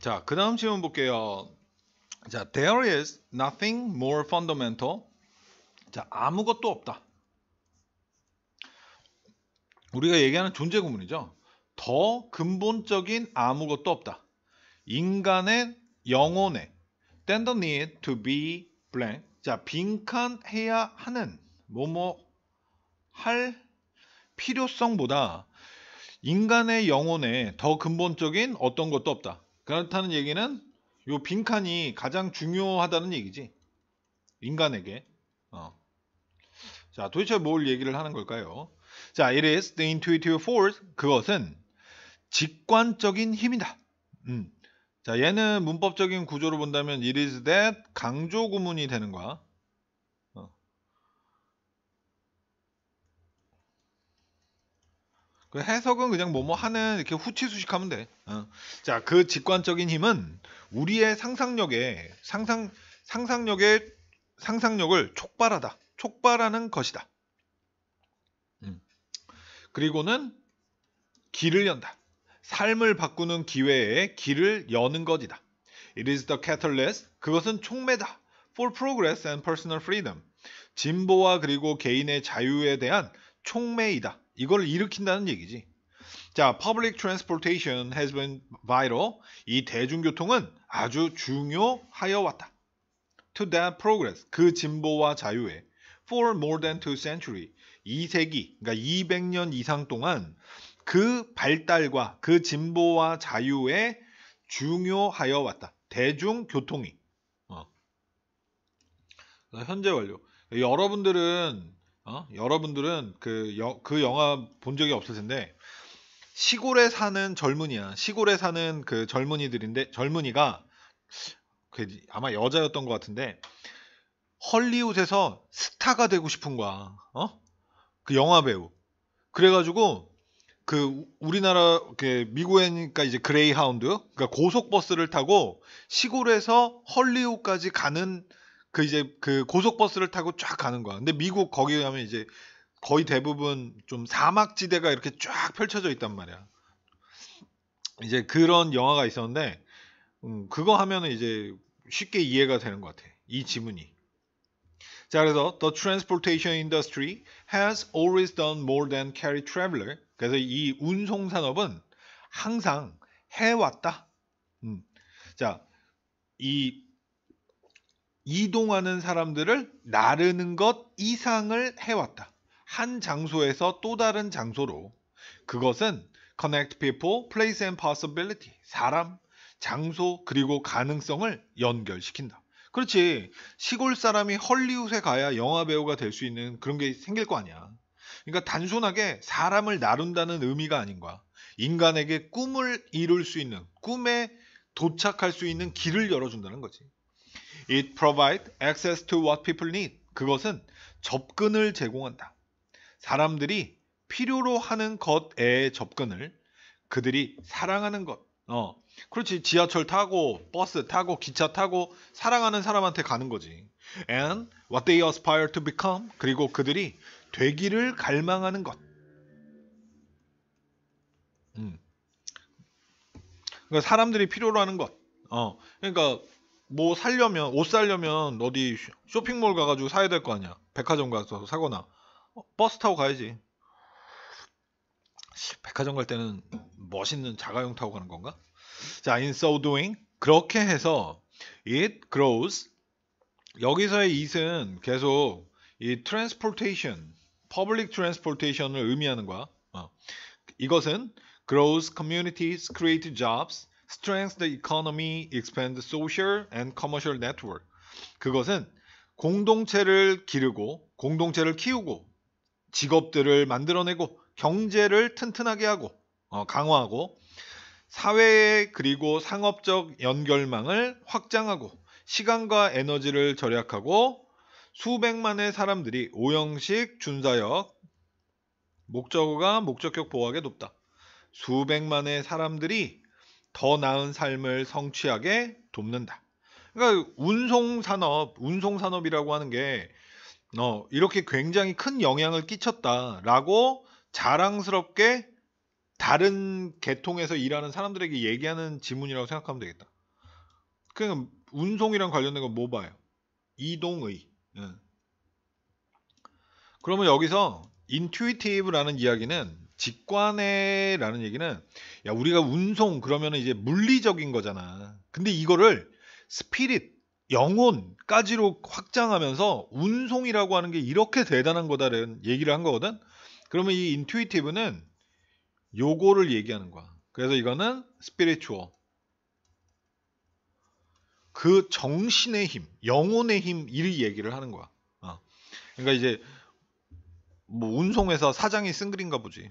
자, 그 다음 질문 볼게요. 자, there is nothing more fundamental. 자, 아무것도 없다. 우리가 얘기하는 존재 구문이죠. 더 근본적인 아무것도 없다. 인간의 영혼에 than the need to be blank. 자, 빈칸해야 하는 뭐뭐 할 필요성보다 인간의 영혼에 더 근본적인 어떤 것도 없다. 그렇다는 얘기는 요 빈칸이 가장 중요하다는 얘기지. 인간에게. 어. 자, 도대체 뭘 얘기를 하는 걸까요? 자, it is the intuitive force. 그것은 직관적인 힘이다. 음. 자, 얘는 문법적인 구조로 본다면 it is that 강조 구문이 되는 거야. 그 해석은 그냥 뭐뭐 하는 이렇게 후치수식하면 돼. 어. 자, 그 직관적인 힘은 우리의 상상력에 상상 상상력에 상상력을 촉발하다. 촉발하는 것이다. 음. 그리고는 길을 연다. 삶을 바꾸는 기회에 길을 여는 것이다. It is the catalyst. 그것은 촉매다. For progress and personal freedom. 진보와 그리고 개인의 자유에 대한 촉매이다. 이걸 일으킨다는 얘기지. 자, public transportation has been vital. 이 대중교통은 아주 중요하여 왔다. To that progress, 그 진보와 자유에 for more than two century, 2세기, 그러니까 200년 이상 동안 그 발달과 그 진보와 자유에 중요하여 왔다. 대중교통이. 어. 현재 완료. 여러분들은 어? 여러분들은 그, 여, 그 영화 본 적이 없을 텐데 시골에 사는 젊은이야. 시골에 사는 그 젊은이들인데 젊은이가 그 아마 여자였던 것 같은데 헐리우드에서 스타가 되고 싶은 거야. 어? 그 영화 배우. 그래가지고 그 우리나라 그 미국에니까 이제 그레이하운드 그러니까 고속버스를 타고 시골에서 헐리우드까지 가는 그 이제 그 고속버스를 타고 쫙 가는 거야. 근데 미국 거기 가면 이제 거의 대부분 좀 사막지대가 이렇게 쫙 펼쳐져 있단 말이야. 이제 그런 영화가 있었는데, 음, 그거 하면은 이제 쉽게 이해가 되는 것 같아. 이 지문이. 자, 그래서 The transportation industry has always done more than carry traveler. 그래서 이 운송 산업은 항상 해왔다. 음. 자, 이 이동하는 사람들을 나르는 것 이상을 해왔다. 한 장소에서 또 다른 장소로. 그것은 connect people, place and possibility. 사람, 장소, 그리고 가능성을 연결시킨다. 그렇지. 시골 사람이 헐리우드에 가야 영화 배우가 될 수 있는 그런 게 생길 거 아니야. 그러니까 단순하게 사람을 나눈다는 의미가 아닌 가 인간에게 꿈을 이룰 수 있는, 꿈에 도착할 수 있는 길을 열어준다는 거지. It provides access to what people need. 그것은 접근을 제공한다. 사람들이 필요로 하는 것에 접근을 그들이 사랑하는 것. 어, 그렇지. 지하철 타고 버스 타고 기차 타고 사랑하는 사람한테 가는 거지. And what they aspire to become. 그리고 그들이 되기를 갈망하는 것. 음. 그러니까 사람들이 필요로 하는 것. 어, 그러니까 뭐 살려면 옷 살려면 어디 쇼핑몰 가가지고 사야 될 거 아니야. 백화점 가서 사거나 어, 버스 타고 가야지. 백화점 갈 때는 멋있는 자가용 타고 가는 건가? 자, in so doing 그렇게 해서 it grows 여기서의 it은 계속 이 transportation, public transportation을 의미하는 거야. 어. 이것은 grows communities, create jobs, strengths the economy, expand social and commercial network. 그것은 공동체를 기르고 공동체를 키우고 직업들을 만들어내고 경제를 튼튼하게 하고 어, 강화하고 사회의 그리고 상업적 연결망을 확장하고 시간과 에너지를 절약하고 수백만의 사람들이 오형식 준사역 목적어가 목적격 보호하게 높다. 수백만의 사람들이 더 나은 삶을 성취하게 돕는다. 그러니까 운송 산업, 운송 산업이라고 하는 게 어, 이렇게 굉장히 큰 영향을 끼쳤다라고 자랑스럽게 다른 계통에서 일하는 사람들에게 얘기하는 지문이라고 생각하면 되겠다. 그러 그러니까 운송이랑 관련된 건 뭐 봐요? 이동의. 응. 그러면 여기서 인튜이티브라는 이야기는 직관해라는 얘기는 야 우리가 운송 그러면 이제 물리적인 거잖아. 근데 이거를 스피릿 영혼까지로 확장하면서 운송이라고 하는 게 이렇게 대단한 거다라는 얘기를 한 거거든. 그러면 이인투이티브는 요거를 얘기하는 거야. 그래서 이거는 스피리추어. 그 정신의 힘, 영혼의 힘이 얘기를 하는 거야. 어. 그러니까 이제 뭐운송에서 사장이 쓴 글인가 보지.